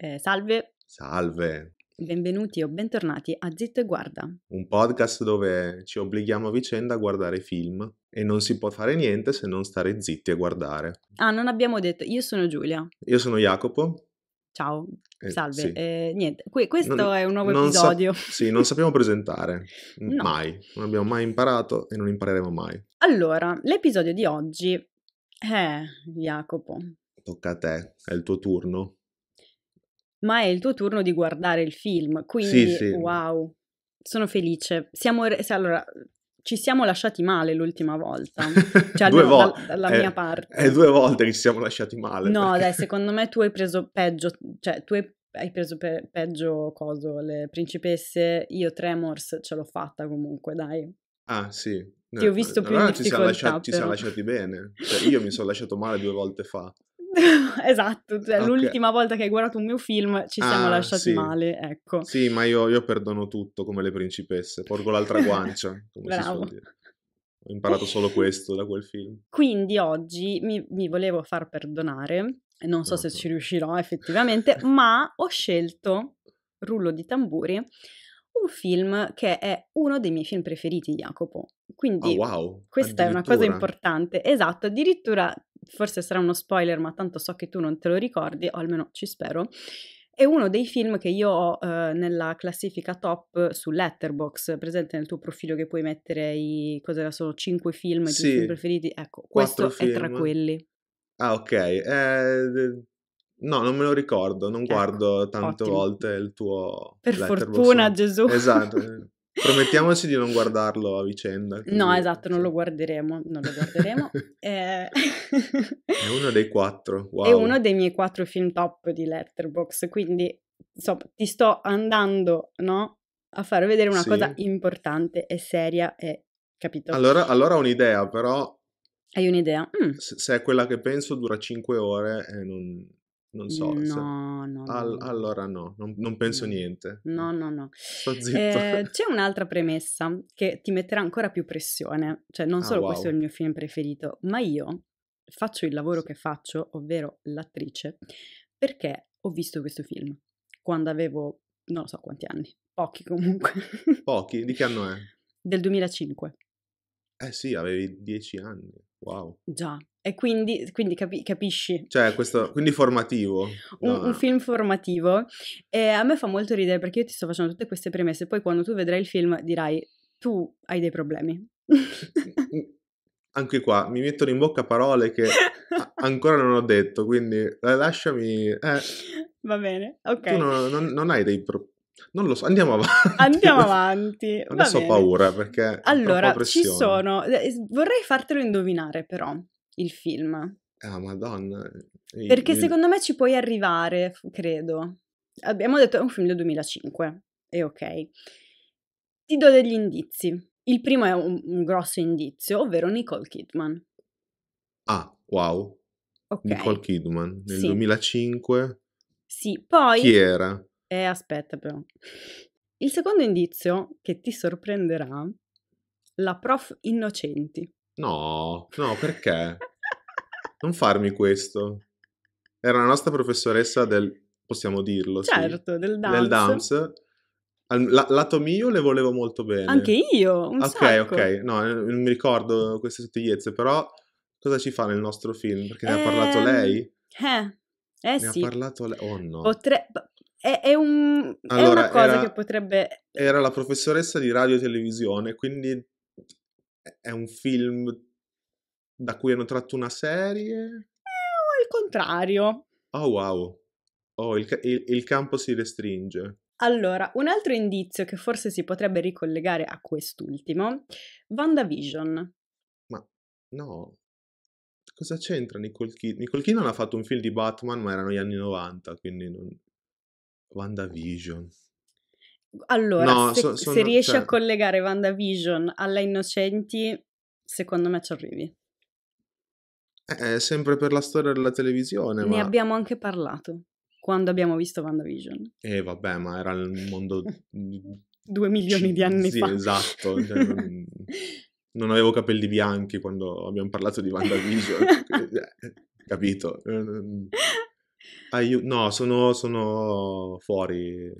Eh, salve. Salve. Benvenuti o bentornati a Zitto e Guarda. Un podcast dove ci obblighiamo a vicenda a guardare film e non si può fare niente se non stare zitti e guardare. Ah, non abbiamo detto. Io sono Giulia. Io sono Jacopo. Ciao, eh, salve. Sì. Eh, niente, que- questo non, è un nuovo episodio. Sa- sì, non sappiamo presentare, no. mai. Non abbiamo mai imparato e non impareremo mai. Allora, l'episodio di oggi è, eh, Jacopo. Tocca a te, è il tuo turno ma è il tuo turno di guardare il film. Quindi, sì, sì. wow, sono felice. Siamo, re- allora, ci siamo lasciati male l'ultima volta, cioè due vo- da, dalla è, eh, mia eh, parte. È due volte che ci siamo lasciati male. No, perché... dai, secondo me tu hai preso peggio, cioè tu hai, hai preso pe- peggio coso, le principesse, io Tremors ce l'ho fatta comunque, dai. Ah, sì. No, Ti ho eh, visto no, più allora in difficoltà, ci siamo lasciati, ci siamo lasciati bene, cioè, io mi sono lasciato male due volte fa. esatto, cioè, okay. l'ultima volta che hai guardato un mio film ci siamo ah, lasciati sì. male, ecco. Sì, ma io, io, perdono tutto come le principesse, porgo l'altra guancia, come Bravo. si dire. Ho imparato solo questo da quel film. Quindi oggi mi, mi volevo far perdonare, non so certo. se ci riuscirò effettivamente, ma ho scelto, rullo di tamburi, un film che è uno dei miei film preferiti, Jacopo. Quindi oh, wow. questa è una cosa importante. Esatto, addirittura forse sarà uno spoiler, ma tanto so che tu non te lo ricordi, o almeno ci spero. È uno dei film che io ho eh, nella classifica top su Letterbox, presente nel tuo profilo che puoi mettere i cos'era sono cinque film, i sì, film preferiti. Ecco, questo film. è tra quelli. Ah, ok. Eh, No, non me lo ricordo, non ecco, guardo tante ottimo. volte il tuo... Per fortuna, Gesù. Esatto. Promettiamoci di non guardarlo a vicenda. Quindi... No, esatto, non lo guarderemo, non lo guarderemo. eh... È uno dei quattro, wow. È uno dei miei quattro film top di Letterboxd, quindi insomma, ti sto andando, no, a far vedere una sì. cosa importante e seria e... Capito? Allora, allora ho un'idea, però... Hai un'idea? Mm. Se, se è quella che penso dura 5 ore e non, non so. No, se... no, All- no. Allora no, non, non penso no. niente. No, no, no. Eh, c'è un'altra premessa che ti metterà ancora più pressione. Cioè, non ah, solo ah, wow. questo è il mio film preferito, ma io faccio il lavoro che faccio, ovvero l'attrice, perché ho visto questo film quando avevo, non lo so quanti anni, pochi comunque. Pochi? Di che anno è? Del 2005. Eh sì, avevi dieci anni. Wow. Già, e quindi, quindi capi- capisci. Cioè, questo, quindi formativo. No. Un, film formativo. E a me fa molto ridere perché io ti sto facendo tutte queste premesse, poi quando tu vedrai il film dirai, tu hai dei problemi. Anche qua, mi mettono in bocca parole che ancora non ho detto, quindi lasciami... Eh. Va bene, ok. Tu non, non, non hai dei problemi. Non lo so, andiamo avanti. Andiamo avanti. Adesso ho paura perché... Allora, ci sono... Eh, vorrei fartelo indovinare però il film. Ah, madonna. Eh, Perché il... secondo me ci puoi arrivare, credo. Abbiamo detto che è un film del 2005, è ok. Ti do degli indizi. Il primo è un, un grosso indizio, ovvero Nicole Kidman. Ah, wow. Okay. Nicole Kidman nel sì. 2005. Sì, poi... Chi era? Eh, aspetta però. Il secondo indizio, che ti sorprenderà, la prof Innocenti. No, no, perché? non farmi questo. Era la nostra professoressa del, possiamo dirlo, certo, sì, del dance. Del dance. Al, la, lato mio le volevo molto bene. Anche io, un Ok, sacco. ok, ok, no, eh, non mi ricordo queste sottigliezze, però cosa ci fa nel nostro film? Perché ne eh, ha parlato ehm, lei? Eh, eh ne sì. Ne ha parlato lei, oh no. Potre... È, è, un... allora, è una cosa era, che potrebbe... Era la professoressa di radio e televisione, quindi è un film da cui hanno tratto una serie? Eh, o il contrario. Oh wow, oh, il, il, il campo si restringe. Allora, un altro indizio che forse si potrebbe ricollegare a quest'ultimo, WandaVision. Ma no, cosa c'entra Nicole Kidman? Nicole Kidman ha fatto un film di Batman, ma erano gli anni 90, quindi non... WandaVision. Allora, no, se, so, sono, se, riesci cioè... a collegare WandaVision alla Innocenti, secondo me ci arrivi. Eh, è sempre per la storia della televisione. Ne ma... abbiamo anche parlato quando abbiamo visto WandaVision. E eh, vabbè, ma era il mondo... Due milioni C- di anni sì, fa. esatto. Cioè, non... non avevo capelli bianchi quando abbiamo parlato di WandaVision. Capito? Eh, mm. Aiu- no, sono, sono fuori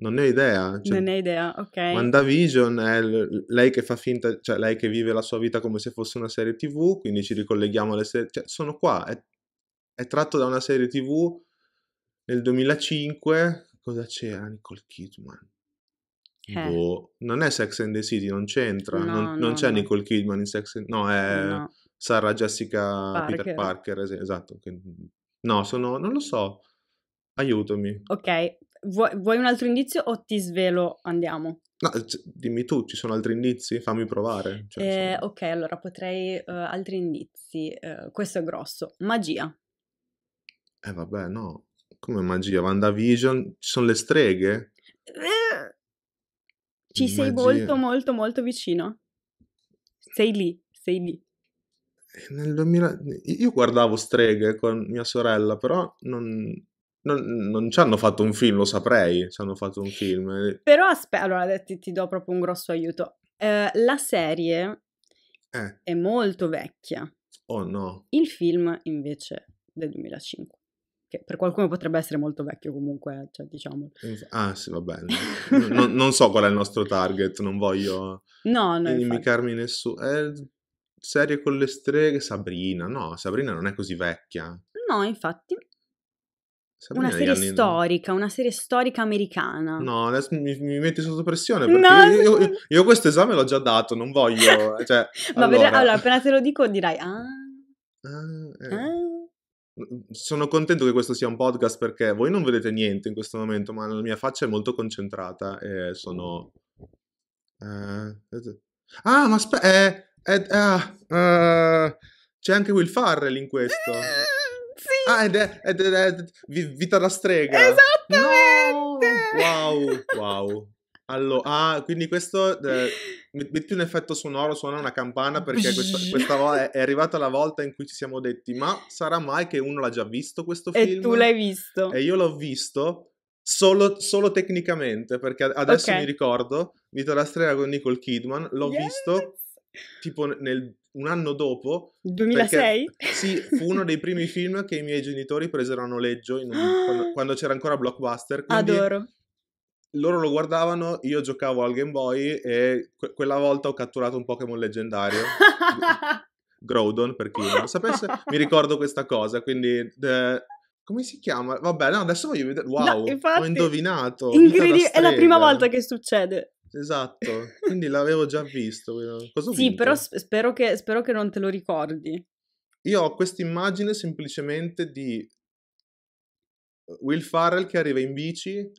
non ne ho idea. Cioè, non ne ho idea, ok. WandaVision è l- lei che fa finta, cioè lei che vive la sua vita come se fosse una serie TV, quindi ci ricolleghiamo alle serie... Cioè, sono qua, è, è tratto da una serie TV nel 2005. Cosa c'era Nicole Kidman? Eh. Boh, non è Sex and the City, non c'entra. No, non, no, non, c'è no. Nicole Kidman in Sex and... No, è Sarah Jessica Parker. Peter Parker, esatto. No, sono... non lo so. Aiutami. Ok, Vuoi, vuoi, un altro indizio o ti svelo? Andiamo. No, dimmi tu, ci sono altri indizi? Fammi provare. Cioè, eh, ok, allora potrei uh, altri indizi. Uh, questo è grosso. Magia. Eh vabbè, no. Come magia? WandaVision? Ci sono le streghe? Eh, ci magia. sei molto, molto, molto vicino. Sei lì, sei lì. Eh, nel 2000... Io guardavo streghe con mia sorella, però non non, non, ci hanno fatto un film, lo saprei, ci hanno fatto un film. Però aspetta, allora ti, ti, do proprio un grosso aiuto. Eh, la serie eh. è molto vecchia. Oh no. Il film invece del 2005, che per qualcuno potrebbe essere molto vecchio comunque, eh, cioè diciamo. Ah sì, va bene. non, non, so qual è il nostro target, non voglio no, no, inimicarmi nessuno. Eh, serie con le streghe, Sabrina, no, Sabrina non è così vecchia. No, infatti, Sabrina una serie anni... storica, una serie storica americana. No, adesso mi, mi metti sotto pressione perché no. io, io, io, questo esame l'ho già dato, non voglio... Cioè, Ma allora. Per, allora, appena te lo dico dirai... Ah, ah, eh. ah. Mm, mm, sono contento che questo sia un podcast perché voi non vedete niente in questo momento, ma la mia faccia è molto concentrata e sono... Eh... eh ah, ma aspetta... Eh, eh, ah, eh, c'è anche Will Farrell in questo. Sì. Ah, ed è, ed è, ed è vita da strega. Esattamente. No! Wow, wow. Allora, ah, quindi questo eh, metti un effetto sonoro, suona una campana perché questa, questa vo- è arrivata la volta in cui ci siamo detti: ma sarà mai che uno l'ha già visto questo film? E tu l'hai visto. E io l'ho visto solo, solo tecnicamente perché adesso okay. mi ricordo Vita la strega con Nicole Kidman. L'ho yes. visto tipo nel un anno dopo. 2006? Perché, sì, fu uno dei primi film che i miei genitori presero a noleggio un, ah! quando, quando, c'era ancora Blockbuster. Adoro. Loro lo guardavano, io giocavo al Game Boy e que- quella volta ho catturato un Pokémon leggendario. Groudon, per chi non lo sapesse, mi ricordo questa cosa, quindi eh, come si chiama? Vabbè, no, adesso voglio vedere. Wow, no, infatti, ho indovinato. Incredibile, è la prima volta che succede. Esatto, quindi l'avevo già visto. Cosa sì, vinto? però spero che, spero che non te lo ricordi. Io ho questa immagine semplicemente di eh, Will Farrell che arriva in bici e,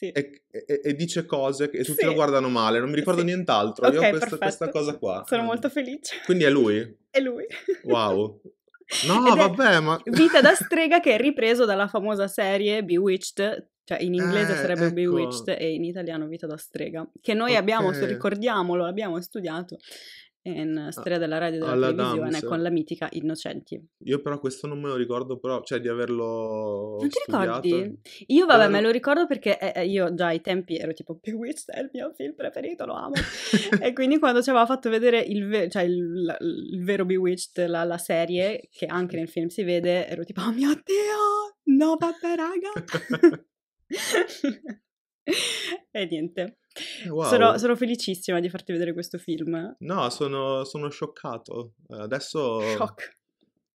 e, e, dice cose che, tutti sì. lo guardano male, non mi ricordo sì. nient'altro. Okay, Io ho questa, questa, cosa qua. Sono molto felice. Quindi è lui? È lui. Wow. No, Ed vabbè, ma... Vita da strega che è ripreso dalla famosa serie Bewitched cioè in inglese eh, sarebbe ecco. Bewitched e in italiano Vita da strega, che noi okay. abbiamo, ricordiamolo, abbiamo studiato in Storia della radio e della Alla televisione con la mitica Innocenti. Io però questo non me lo ricordo, però, cioè di averlo Non ti studiato. ricordi? Io vabbè, eh, me lo ricordo perché eh, eh, io già ai tempi ero tipo Bewitched è il mio film preferito, lo amo. e quindi quando ci aveva fatto vedere il, ve- cioè il, la, il vero Bewitched, la, la, serie, che anche nel film si vede, ero tipo oh mio Dio, no vabbè raga! e niente. Eh, wow. Sono, sono, felicissima di farti vedere questo film. No, sono, sono scioccato. Eh, adesso... Shock.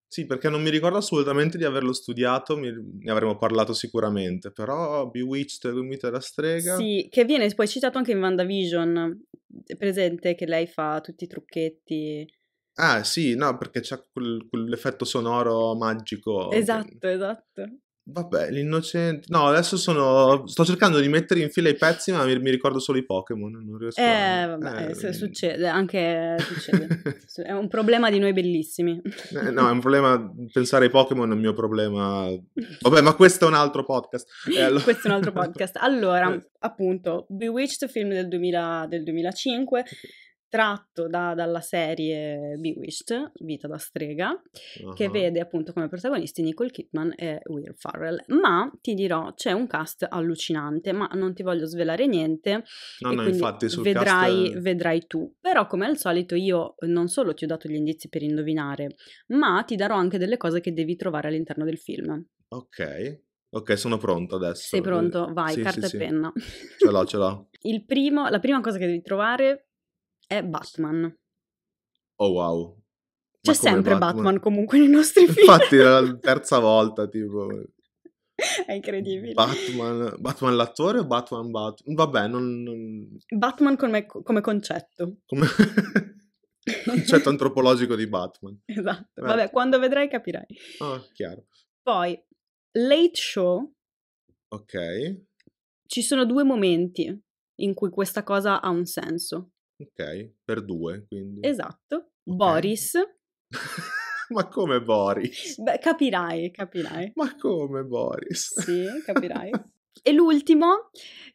Sì, perché non mi ricordo assolutamente di averlo studiato, mi... ne avremmo parlato sicuramente, però Bewitched, Guimita da strega... Sì, che viene poi citato anche in WandaVision, è presente che lei fa tutti i trucchetti... Ah sì, no, perché c'è quel, quell'effetto sonoro magico. Esatto, esatto. Vabbè, l'innocente. No, adesso sono. Sto cercando di mettere in fila i pezzi, ma mi, mi ricordo solo i Pokémon. Non riesco eh, a... vabbè, eh, succede. Anche succede. è un problema di noi bellissimi. Eh, no, è un problema. Pensare ai Pokémon è un mio problema. Vabbè, ma questo è un altro podcast. Eh, allora... questo è un altro podcast. Allora, eh. appunto, Bewitched, film del, 2000, del 2005 tratto da, dalla serie Bewitched, Vita da strega, uh-huh. che vede appunto come protagonisti Nicole Kidman e Will Farrell. Ma ti dirò, c'è un cast allucinante, ma non ti voglio svelare niente. No, no, infatti sul vedrai, cast... vedrai tu. Però come al solito io non solo ti ho dato gli indizi per indovinare, ma ti darò anche delle cose che devi trovare all'interno del film. Ok, Ok, sono pronto adesso. Sei pronto? Vai, sì, carta sì, e sì. penna. Ce l'ho, ce l'ho. Primo, la prima cosa che devi trovare è Batman. Oh wow. C'è sempre Batman? Batman? comunque nei nostri film. Infatti era la terza volta tipo. È incredibile. Batman, Batman l'attore o Batman Batman? Vabbè, non... non... Batman come, come concetto. Come... concetto antropologico di Batman. Esatto. Eh. Vabbè, quando vedrai capirai. Ah, chiaro. Poi, Late Show. Ok. Ci sono due momenti in cui questa cosa ha un senso. Ok, per due quindi. Esatto. Okay. Boris. Ma come Boris? Beh, capirai, capirai. Ma come Boris? Sì, capirai. e l'ultimo,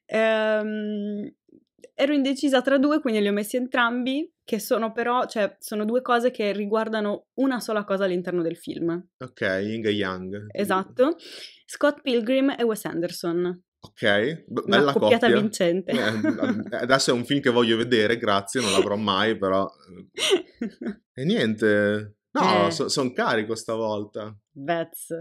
ehm, ero indecisa tra due, quindi li ho messi entrambi, che sono però, cioè, sono due cose che riguardano una sola cosa all'interno del film. Ok, Ying e Yang. Esatto. Scott Pilgrim e Wes Anderson. Ok, bella bella Una coppiata vincente. Eh, adesso è un film che voglio vedere, grazie, non l'avrò mai, però. Eh. E niente. No, eh. so- sono carico stavolta. Best.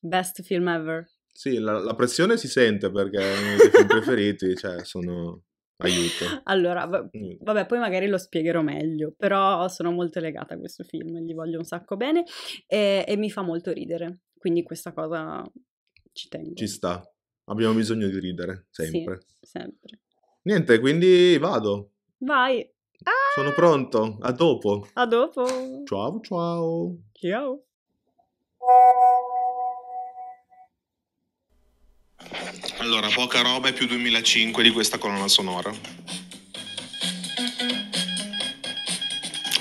Best film ever. Sì, la, la pressione si sente perché è uno dei film preferiti, cioè sono... Aiuto. Allora, v- mm. vabbè, poi magari lo spiegherò meglio, però sono molto legata a questo film, gli voglio un sacco bene e, e mi fa molto ridere, quindi questa cosa ci tengo. Ci sta, Abbiamo bisogno di ridere, sempre. Sì, sempre. Niente, quindi vado. Vai. Ah! Sono pronto. A dopo. A dopo. Ciao, ciao. Ciao. Allora, poca roba e più 2005 di questa colonna sonora.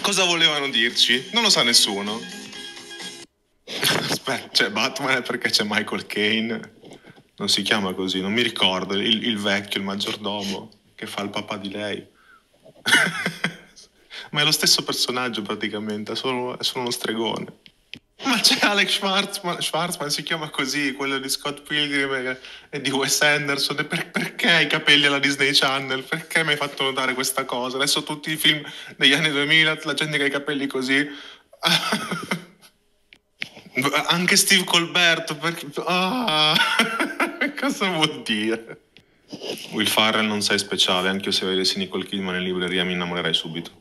Cosa volevano dirci? Non lo sa nessuno. Aspetta, c'è cioè, Batman perché c'è Michael Kane non si chiama così, non mi ricordo, il, il vecchio, il maggiordomo che fa il papà di lei. Ma è lo stesso personaggio praticamente, è solo, è solo uno stregone. Ma c'è Alex Schwarzman, Schwarzman si chiama così, quello di Scott Pilgrim e di Wes Anderson. Per, perché hai i capelli alla Disney Channel? Perché mi hai fatto notare questa cosa? Adesso tutti i film degli anni 2000, la gente che ha i capelli così. Anche Steve Colbert, perché... Ah. Cosa vuol dire? Will Farrell non sei speciale, anche se vedessi Nicole Kidman in libreria mi innamorerei subito.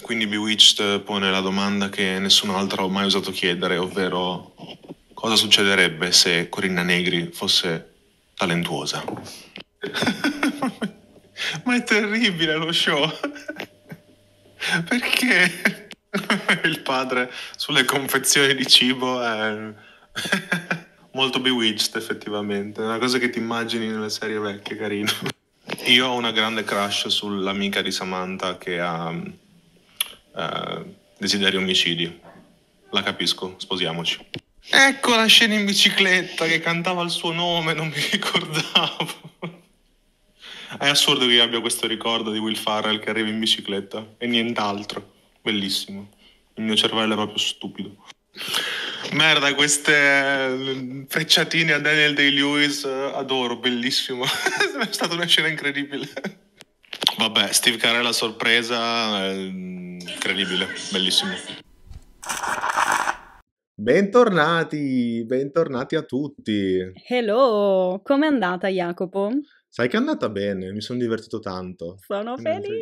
Quindi Bewitched pone la domanda che nessun altro ha mai osato chiedere, ovvero cosa succederebbe se Corinna Negri fosse talentuosa? Ma è terribile lo show! Perché il padre sulle confezioni di cibo è molto bewitched effettivamente, è una cosa che ti immagini nelle serie vecchie, carino. Io ho una grande crush sull'amica di Samantha che ha uh, eh, desideri omicidi. La capisco, sposiamoci. Ecco la scena in bicicletta che cantava il suo nome, non mi ricordavo. È assurdo che io abbia questo ricordo di Will Farrell che arriva in bicicletta e nient'altro. Bellissimo. Il mio cervello è proprio stupido. Merda, queste eh, frecciatine a Daniel Day-Lewis, eh, adoro, bellissimo. è stata una scena incredibile. Vabbè, Steve Carell a sorpresa, eh, incredibile, bellissimo. Bentornati, bentornati a tutti. Hello, come è andata Jacopo? Sai che è andata bene, mi sono divertito tanto. Sono felice.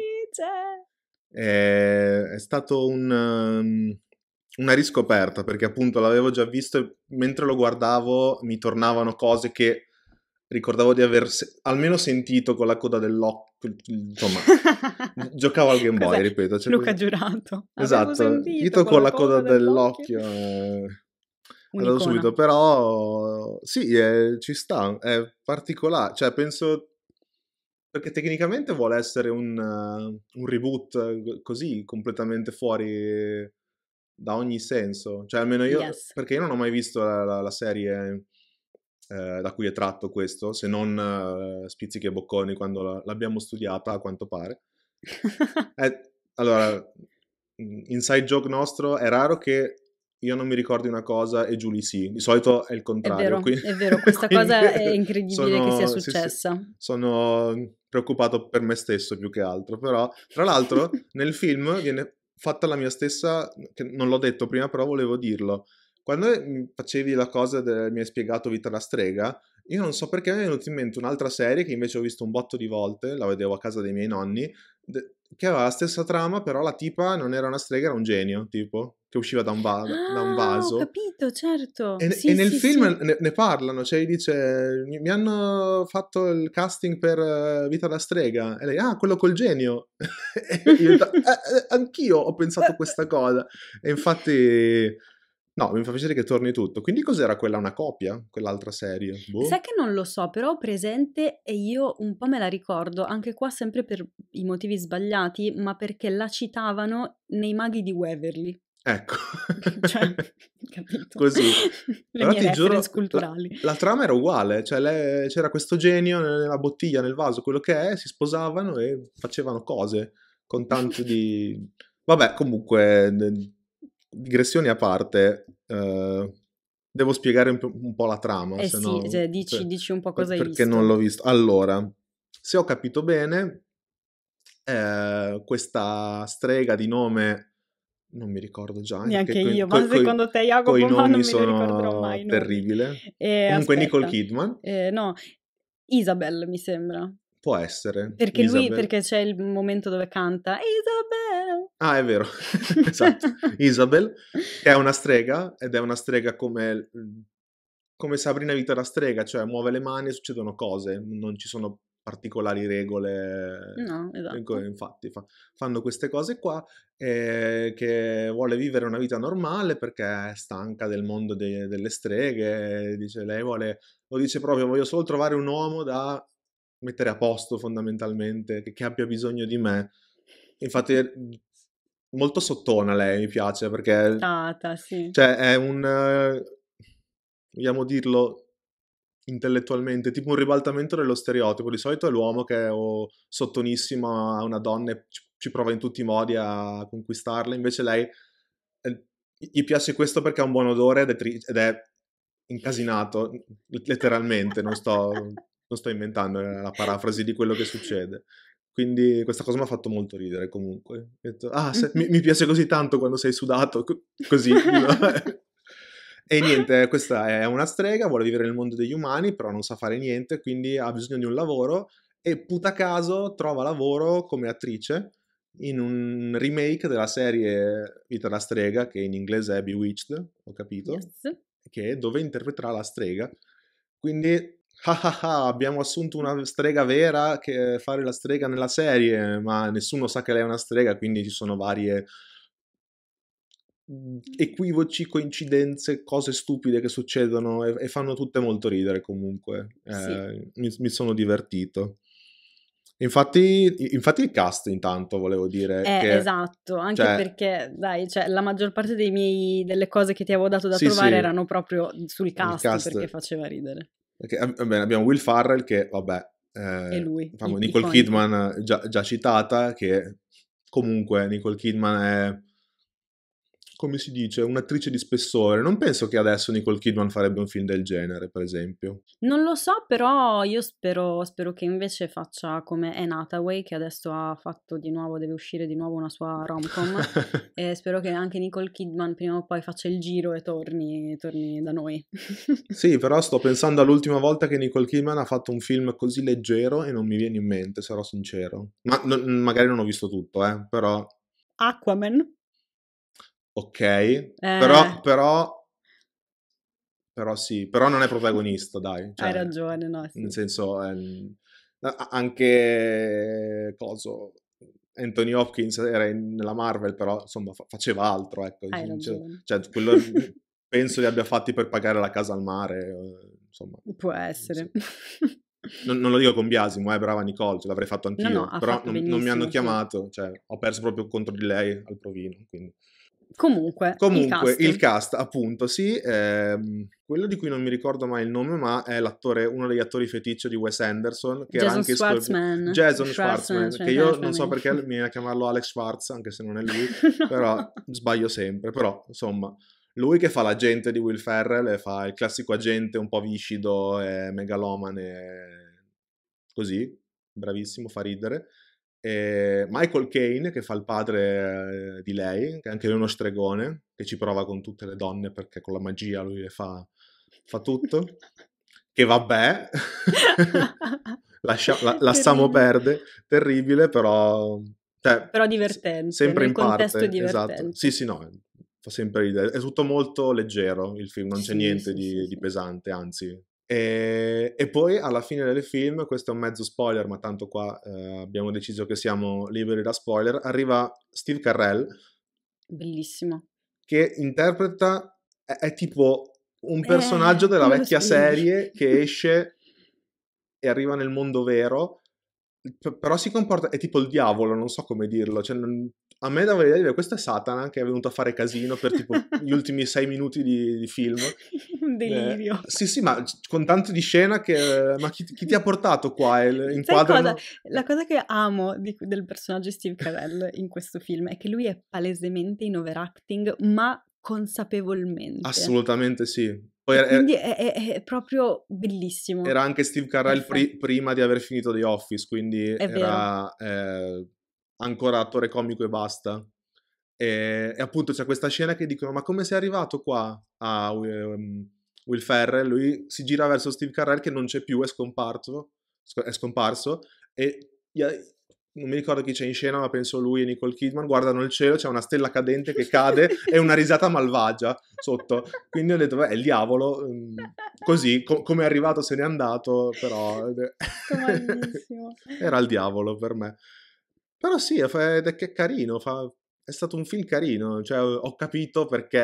È, è stato un... Um una riscoperta perché appunto l'avevo già visto e mentre lo guardavo mi tornavano cose che ricordavo di aver se- almeno sentito con la coda dell'occhio, insomma, giocavo al Game Boy, Cos'è? ripeto. Cioè, Luca Giurato. Esatto, sentito con, con la coda, coda dell'occhio. dell'occhio. Allora eh, subito, però sì, è, ci sta, è particolare, cioè penso perché tecnicamente vuole essere un, uh, un reboot eh, così completamente fuori da ogni senso. Cioè, almeno io, yes. perché io non ho mai visto la, la, la serie eh, da cui è tratto questo, se non eh, Spizzichi e Bocconi quando la, l'abbiamo studiata, a quanto pare. eh, allora, mm, inside joke nostro, è raro che io non mi ricordi una cosa e Giulia sì, di solito è il contrario. È vero, quindi... è vero. questa cosa è incredibile sono, che sia successa. Sì, sì, sono preoccupato per me stesso più che altro, però tra l'altro nel film viene fatta la mia stessa, che non l'ho detto prima, però volevo dirlo. Quando mm, facevi la cosa del mi hai spiegato Vita la strega, io non so perché mi è venuta in mente un'altra serie che invece ho visto un botto di volte, la vedevo a casa dei miei nonni, de- che aveva la stessa trama, però la tipa non era una strega, era un genio, tipo, che usciva da un, va- ah, da un ah, vaso. ho capito, certo. E, sì, e nel sì, film sì. Ne, ne, parlano, cioè dice, mi, hanno fatto il casting per eh, Vita da strega, e lei, ah, quello col genio. e io, eh, eh, anch'io ho pensato questa cosa, e infatti No, mi fa piacere che torni tutto. Quindi cos'era quella una copia? Quell'altra serie? Boh. Sai che non lo so, però ho presente e io un po' me la ricordo, anche qua sempre per i motivi sbagliati, ma perché la citavano nei maghi di Waverly. Ecco. cioè, capito? Così. Le Però ti giuro, culturali. La, la, trama era uguale, cioè le, c'era questo genio nella bottiglia, nel vaso, quello che è, si sposavano e facevano cose con tanto di... Vabbè, comunque digressioni a parte, eh, devo spiegare un, po', un po la trama. Eh sì, cioè, dici, per, dici, un po' cosa per, hai perché visto. Perché non l'ho visto. Allora, se ho capito bene, eh, questa strega di nome... Non mi ricordo già. Neanche io, coi, ma coi, secondo te Iago ma non mi ricorderò mai, Terribile. Eh, Comunque aspetta. Nicole Kidman. Eh, no, Isabel mi sembra. Può essere. Perché Isabel. lui, perché c'è il momento dove canta Isabel. Ah, è vero, esatto. Isabel che è una strega ed è una strega come, mhmm, come Sabrina Vita la strega, cioè muove le mani e succedono cose, non ci sono particolari regole. No, esatto. Infatti fa, fanno queste cose qua eh, che vuole vivere una vita normale perché è stanca del mondo de, delle streghe, dice lei vuole, lo dice proprio, voglio solo trovare un uomo da mettere a posto fondamentalmente, che, che abbia bisogno di me. Infatti mhmm, molto sottona lei mi piace perché Tata, sì. cioè è un eh, vogliamo dirlo intellettualmente tipo un ribaltamento dello stereotipo di solito è l'uomo che è oh, sottonissimo a una donna e ci, ci, prova in tutti i modi a conquistarla invece lei eh, gli piace questo perché ha un buon odore ed è, tri- ed è incasinato letteralmente non sto non sto inventando, la parafrasi di quello che succede. Quindi questa cosa mi ha fatto molto ridere comunque. Detto, ah, se, mi, mi, piace così tanto quando sei sudato, così. e niente, questa è una strega, vuole vivere nel mondo degli umani, però non sa fare niente, quindi ha bisogno di un lavoro e puta caso trova lavoro come attrice in un remake della serie Vita la strega, che in inglese è Bewitched, ho capito, yes. che, dove interpreterà la strega. Quindi ah ah ah, abbiamo assunto una strega vera che fare la strega nella serie, ma nessuno sa che lei è una strega, quindi ci sono varie mm, equivoci, coincidenze, cose stupide che succedono e, e fanno tutte molto ridere comunque. Eh, sì. mi, mi, sono divertito. Infatti, infatti il cast intanto volevo dire. Eh, che, esatto, anche cioè, perché dai, cioè, la maggior parte miei, delle cose che ti avevo dato da sì, trovare sì. erano proprio sul cast, cast, perché faceva ridere. Perché, vabbè, abbiamo Will Farrell che, vabbè, eh, lui, diciamo, Nicole Kidman già, già, citata, che comunque Nicole Kidman è come si dice, un'attrice di spessore. Non penso che adesso Nicole Kidman farebbe un film del genere, per esempio. Non lo so, però io spero, spero che invece faccia come Anne Hathaway, che adesso ha fatto di nuovo, deve uscire di nuovo una sua rom-com. e spero che anche Nicole Kidman prima o poi faccia il giro e torni, torni da noi. sì, però sto pensando all'ultima volta che Nicole Kidman ha fatto un film così leggero e non mi viene in mente, sarò sincero. Ma no, magari non ho visto tutto, eh, però... Aquaman? Ok, eh. però, però però sì, però non è protagonista, dai. Cioè, Hai ragione, no. Sì. Nel senso, è, ehm, anche Coso, Anthony Hopkins era in, nella Marvel, però insomma fa- faceva altro, ecco. Hai Cioè, cioè quello penso li abbia fatti per pagare la casa al mare, eh, insomma. Può essere. Non, non lo dico con biasimo, eh, brava Nicole, ce l'avrei fatto anch'io, no, no, però non, non, mi hanno chiamato, cioè, ho perso proprio contro di lei al provino, quindi... Comunque, Comunque il, cast. il cast, appunto, sì. Ehm, quello di cui non mi ricordo mai il nome, ma è uno degli attori feticcio di Wes Anderson, che Jason era anche Schwartzman. Scorp- Jason Schwartzman, cioè, che io non so perché mi viene a chiamarlo Alex Schwartz, anche se non è lui, però sbaglio sempre, però insomma lui che fa l'agente di Will Ferrell e fa il classico agente un po' viscido e megalomane così, bravissimo, fa ridere e ehm, Michael Kane, che fa il padre eh, di lei, che anche lui è uno stregone, che ci prova con tutte le donne perché con la magia lui le fa, fa tutto. che vabbè, Lascia, la, lasciamo perdere, terribile, però... Cioè, però divertente, sempre in parte, esatto. Sì, sì, no, fa sempre ridere. È tutto molto leggero il film, non sì, c'è niente sì, di, sì. di pesante, anzi, e, e, poi alla fine del film, questo è un mezzo spoiler, ma tanto qua eh, abbiamo deciso che siamo liberi da spoiler, arriva Steve Carrell. Bellissimo. Che interpreta, è, è tipo un eh, personaggio eh, della vecchia serie che esce e arriva nel mondo vero, però si comporta, è tipo il diavolo, non so come dirlo, cioè a me dava l'idea di avere questa è Satana che è venuto a fare casino per tipo gli ultimi sei minuti di, di film. Un delirio. Eh, sì, sì, ma con tanto di scena che... Ma chi, chi ti ha portato qua? Il, inquadrano... cosa? La cosa che amo di, del personaggio Steve Carell in questo film è che lui è palesemente in overacting, ma consapevolmente. Assolutamente sì. Era, quindi è, è, è, proprio bellissimo. Era anche Steve Carell pri, prima di aver finito The Office, quindi è era... Eh, ancora attore comico e basta. E, e appunto c'è questa scena che dicono: Ma come sei arrivato qua a um, Will Ferrell? Lui si gira verso Steve Carrell che non c'è più, è scomparso. È scomparso e non mi ricordo chi c'è in scena, ma penso lui e Nicole Kidman guardano il cielo, c'è una stella cadente che cade e una risata malvagia sotto. Quindi ho detto, beh, il diavolo, ehm, così, co- come è arrivato se n'è andato, però... Era il diavolo per me. Però sì, è che carino, fa... è stato un film carino, cioè ho capito perché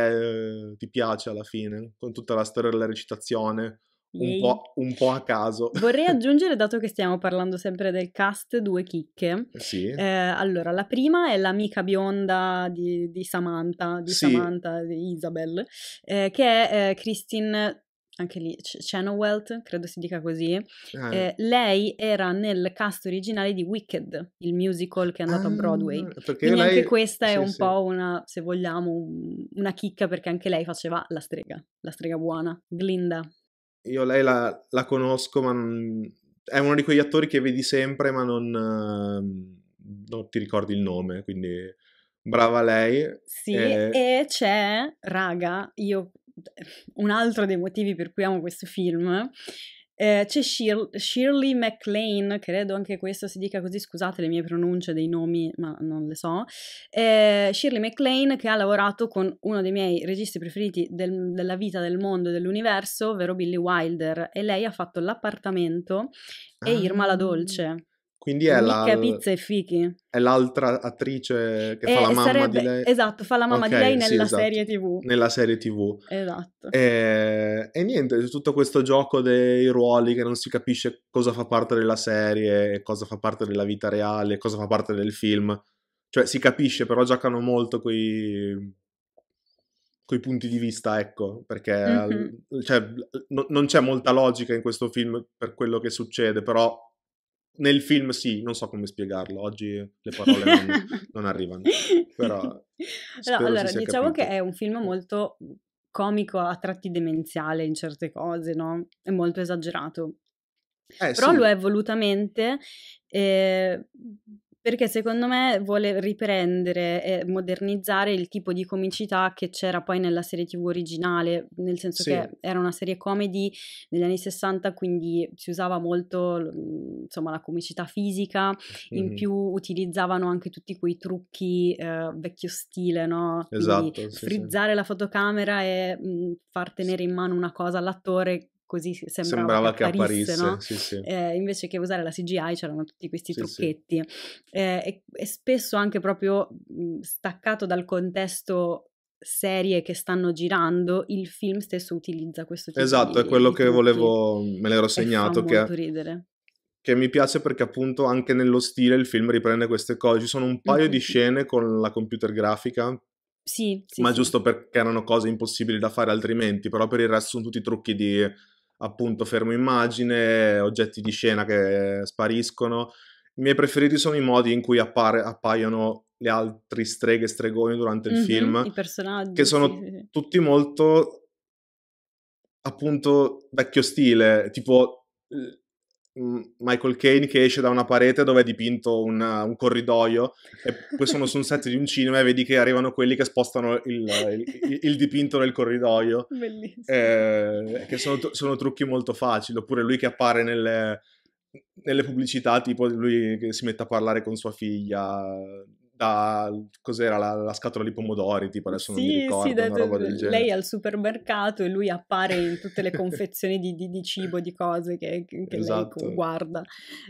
eh, ti piace alla fine, con tutta la storia della recitazione, un po', un po', a caso. Vorrei aggiungere, dato che stiamo parlando sempre del cast, due chicche. Eh, sì. Eh, allora, la prima è l'amica bionda di, di Samantha, di sì. Samantha, di Isabel, eh, che è eh, Christine anche lì, C- Chenoweth, credo si dica così, ah. eh, lei era nel cast originale di Wicked, il musical che è andato ah, a Broadway. Ah, quindi lei... anche questa sì, è un sì. po' una, se vogliamo, una chicca perché anche lei faceva la strega, la strega buona, Glinda. Io lei la, la conosco, ma è uno di quegli attori che vedi sempre, ma non, ehm, non ti ricordi il nome, quindi... Brava lei. Sì, e... Eh. e c'è, raga, io un altro dei motivi per cui amo questo film, eh, c'è Shir- Shirley MacLaine, credo anche questo si dica così, scusate le mie pronunce dei nomi, ma non le so. Eh, Shirley MacLaine che ha lavorato con uno dei miei registi preferiti del, della vita, del mondo, e dell'universo, ovvero Billy Wilder, e lei ha fatto L'appartamento e Irma la ah. dolce. Quindi è Mica la... Pizza e Fichi. È l'altra attrice che e fa eh, la mamma sarebbe, di lei. Esatto, fa la mamma okay, di lei nella sì, esatto. serie tv. Nella serie tv. Esatto. E, eh, e niente, tutto questo gioco dei ruoli che non si capisce cosa fa parte della serie, cosa fa parte della vita reale, cosa fa parte del film. Cioè si capisce, però giocano molto quei coi punti di vista, ecco, perché mm-hmm. cioè, no, non c'è molta logica in questo film per quello che succede, però nel film sì, non so come spiegarlo, oggi le parole non, non arrivano, però... No, allora, diciamo capito. che è un film molto comico, a tratti demenziale in certe cose, no? È molto esagerato. Eh, però sì. lo è volutamente eh, perché secondo me vuole riprendere e modernizzare il tipo di comicità che c'era poi nella serie TV originale, nel senso sì. che era una serie comedy negli anni 60, quindi si usava molto mhmm, insomma, la comicità fisica, mm-hmm. in più utilizzavano anche tutti quei trucchi eh, vecchio stile, no? Esatto, quindi, sì, frizzare sì. la fotocamera e mh, mhmm, far tenere in mano una cosa all'attore così sembrava, sembrava che apparisse, apparisse no? sì, sì. Eh, invece che usare la CGI c'erano tutti questi sì, trucchetti eh, e, e, spesso anche proprio mh, mhmm, staccato dal contesto serie che stanno girando il film stesso utilizza questo tipo esatto, di esatto è quello che volevo mhmm, me l'ero segnato che, ridere. che mi piace perché appunto anche nello stile il film riprende queste cose ci sono un paio mm-hmm. di scene con la computer grafica sì, sì ma giusto perché erano cose impossibili da fare altrimenti però per il resto sono tutti trucchi di appunto fermo immagine, oggetti di scena che spariscono. I miei preferiti sono i modi in cui appare, appaiono le altre streghe e stregoni durante il mm-hmm, film, i personaggi, che sono sì, sì. tutti molto appunto vecchio stile, tipo Mm, Michael Kane che esce da una parete dove è dipinto un, un corridoio e poi sono su un set di un cinema e vedi che arrivano quelli che spostano il, il, il dipinto nel corridoio eh, che sono, sono, trucchi molto facili oppure lui che appare nelle, nelle pubblicità tipo lui che si mette a parlare con sua figlia da cos'era la, la, scatola di pomodori, tipo adesso non sì, mi ricordo, sì, da, una roba del genere. Lei al supermercato e lui appare in tutte le confezioni di, di, di cibo, di cose che, che esatto. lei guarda.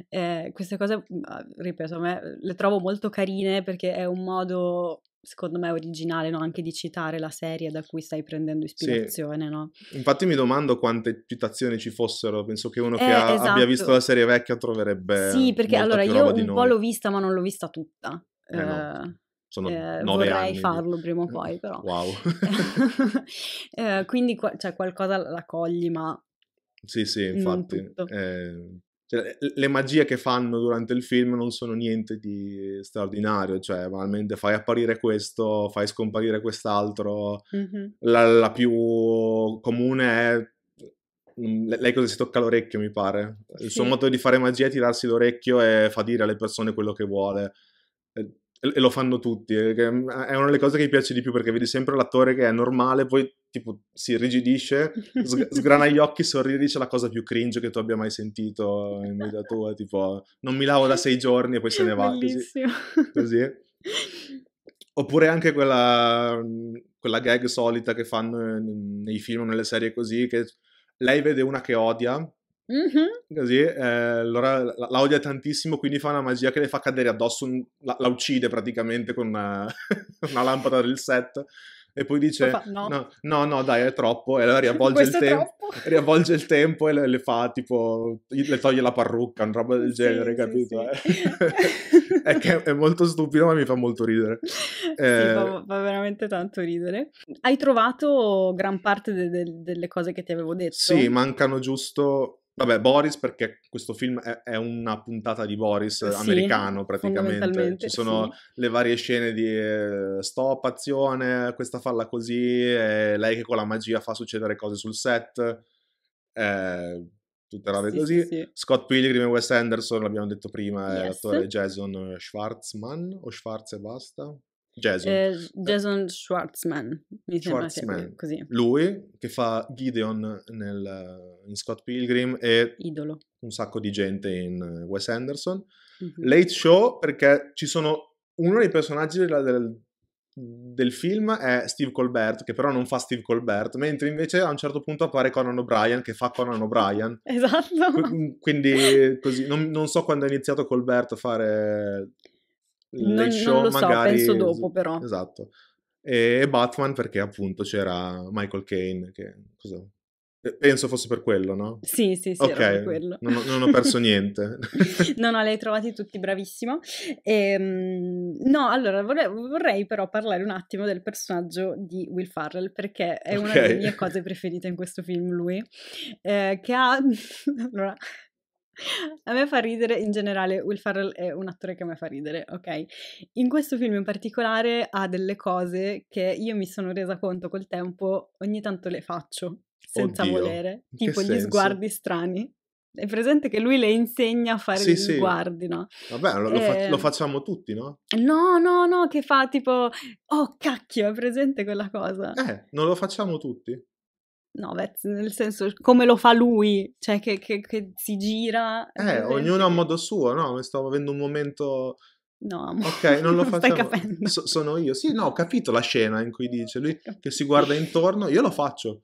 Eh, queste cose, mm, ah, ripeto, me le trovo molto carine perché è un modo secondo me originale no? anche di citare la serie da cui stai prendendo ispirazione. Sì. No? Infatti mi domando quante citazioni ci fossero, penso che uno eh, che ha, esatto. abbia visto esatto. la serie vecchia troverebbe... Sì, perché allora io un po' l'ho vista ma non l'ho vista tutta, eh no. Ehm, sono eh, nove vorrei anni farlo di... prima o eh, poi, però. Wow. eh, quindi cioè, qualcosa la cogli, ma... Sì, sì, infatti. Ehm, cioè, le magie che fanno durante il film non sono niente di straordinario, cioè banalmente fai apparire questo, fai scomparire quest'altro, mm-hmm. la, la, più comune è mm, lei cosa si tocca l'orecchio mi pare, il suo modo di fare magia è tirarsi l'orecchio e fa dire alle persone quello che vuole, e lo fanno tutti, eh, mm, è una delle cose che mi piace di più perché vedi sempre l'attore che è normale, poi tipo si irrigidisce, sg- sgrana gli occhi, sorride, dice la cosa più cringe che tu abbia mai sentito in vita tua, tipo non mi lavo da sei giorni e poi se ne va. Bellissimo. Così. così. Oppure anche quella, mm, quella gag solita che fanno eh, nei film o nelle serie così, che lei vede una che odia Mm-hmm. Così, eh, allora la, la, odia tantissimo, quindi fa una magia che le fa cadere addosso, un, la, la, uccide praticamente con una, una, lampada del set. E poi dice: no. no. no, no, dai, è troppo. E allora riavvolge, il, tem- riavvolge il, tempo e le, le, fa tipo, le toglie la parrucca, una roba del sì, genere, sì, capito? Sì. Eh? è che è molto stupido, ma mi fa molto ridere. Eh... Fa, fa, veramente tanto ridere. Hai trovato gran parte de- de- delle cose che ti avevo detto? Sì, mancano giusto Vabbè, Boris, perché questo film è, è una puntata di Boris eh, sì, americano praticamente. Ci sono sì. le varie scene di eh, stop, azione, questa falla così, eh, lei che con la magia fa succedere cose sul set, eh, tutte robe sì, così. Scott Pilgrim e Wes Anderson, l'abbiamo detto prima, eh, yes. è l'attore Jason Schwartzman o Schwarz e basta. Jason. Eh, eh, Jason Schwartzman, mi Schwartzman. così. Lui che fa Gideon nel, eh, in Scott Pilgrim e Idolo. un sacco di gente in eh, Wes Anderson. Mm-hmm. Late Show perché ci sono... Uno dei personaggi della, del, del film è Steve Colbert, che però non fa Steve Colbert, mentre invece a un certo punto appare Conan O'Brien, che fa Conan O'Brien. Esatto. Qu- mm, quindi così, non, non, so quando ha iniziato Colbert a fare non, show non lo magari... so, penso dopo però. Esatto. E Batman perché appunto c'era Michael Kane, che cosa? Penso fosse per quello, no? Sì, sì, sì, okay. quello. Non, non, ho perso niente. no, no, li hai trovati tutti, bravissimo. E, ehm, no, allora vorrei, vorrei, però parlare un attimo del personaggio di Will Farrell, perché è okay. una delle mie cose preferite in questo film, lui, eh, che ha... allora, a me fa ridere in generale, Will Farrell è un attore che a me fa ridere, ok? In questo film in particolare ha delle cose che io mi sono resa conto col tempo, ogni tanto le faccio senza Oddio, volere, tipo gli senso? sguardi strani. È presente che lui le insegna a fare sì, gli sì. sguardi, no? Vabbè, lo, e... Ehm lo, facciamo tutti, no? No, no, no, che fa tipo, oh cacchio, è presente quella cosa. Eh, non lo facciamo tutti? No, beh, nel senso, come lo fa lui, cioè che, che, che si gira. Eh, ognuno a modo suo, no? Mi stavo avendo un momento. No, amore, ok, non lo faccio. Stai capendo. So, sono io. Sì, no, ho capito la scena in cui dice lui che si guarda intorno, io lo faccio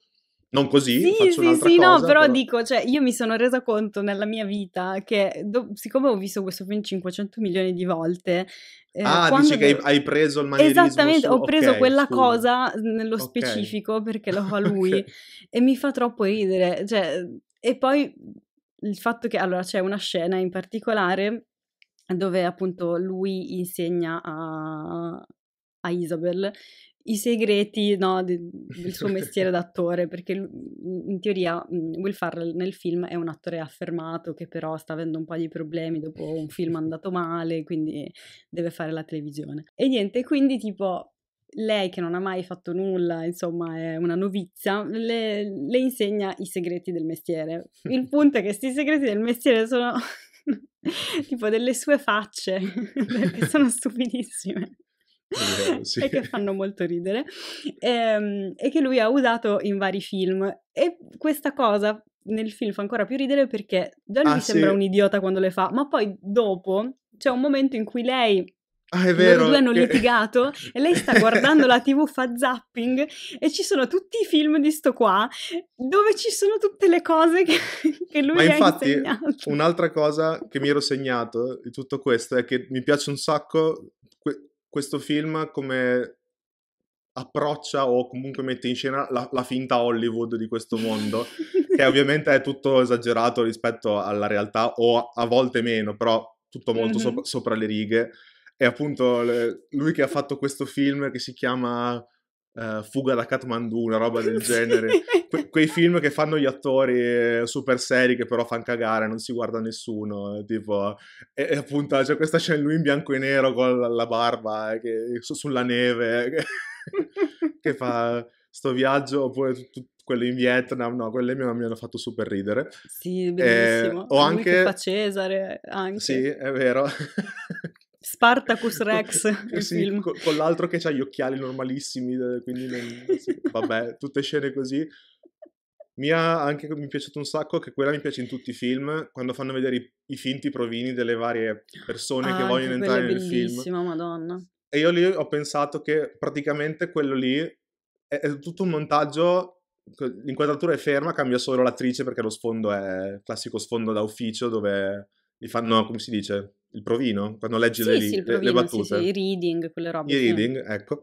non così, sì, sì, sì, cosa, no, però, però, dico, cioè, io mi sono resa conto nella mia vita che, do, siccome ho visto questo film 500 milioni di volte... Eh, ah, dici che hai, hai preso il manierismo Esattamente, su... ho preso okay, quella scusa. cosa nello okay. specifico perché lo fa lui okay. e mi fa troppo ridere, cioè, e poi il fatto che, allora, c'è una scena in particolare dove appunto lui insegna a, a Isabel i segreti no, de- del suo mestiere d'attore, perché in teoria Will Farrell nel film è un attore affermato che però sta avendo un po' di problemi dopo un film andato male, quindi deve fare la televisione. E niente, quindi tipo lei che non ha mai fatto nulla, insomma è una novizia, le, le insegna i segreti del mestiere. Il punto è che questi segreti del mestiere sono tipo delle sue facce, perché sono stupidissime sì. e che fanno molto ridere, e, ehm, e che lui ha usato in vari film. E questa cosa nel film fa ancora più ridere perché già lui ah, sembra sì. un idiota quando le fa, ma poi dopo c'è un momento in cui lei Ah, è vero. Loro due hanno litigato e lei sta guardando la TV, fa zapping e ci sono tutti i film di sto qua dove ci sono tutte le cose che, che lui Ma infatti, insegnato. un'altra cosa che mi ero segnato di tutto questo è che mi piace un sacco questo film come approccia o comunque mette in scena la, la finta Hollywood di questo mondo, che ovviamente è tutto esagerato rispetto alla realtà o a volte meno, però tutto molto mm-hmm. sopra, sopra le righe. E appunto lui che ha fatto questo film che si chiama Uh, Fuga da Kathmandu, una roba del genere. Que- quei film che fanno gli attori eh, super seri che però fanno cagare, non si guarda nessuno. Eh, tipo, e, e appunto c'è cioè questa scena lui in bianco e nero con la, la barba che, su- sulla neve che, che fa sto viaggio oppure t- t- quello in Vietnam, no, quelle mi, mi hanno fatto super ridere. Sì, bellissimo. Eh, o anche... fa Cesare, anche. Sì, è vero. Spartacus Rex, il sì, film. Con, con, l'altro che ha gli occhiali normalissimi, eh, quindi non, sì, vabbè, tutte scene così. Mi ha anche mi è piaciuto un sacco, che quella mi piace in tutti i film, quando fanno vedere i, i finti provini delle varie persone ah, che vogliono entrare nel film. bellissima, madonna. E io lì ho pensato che praticamente quello lì è, è tutto un montaggio l'inquadratura è ferma, cambia solo l'attrice perché lo sfondo è classico sfondo da ufficio dove gli fanno, come si dice, il provino, quando leggi sì, le, sì, provino, le, battute. Sì, sì, i reading, quelle robe. I reading, ecco.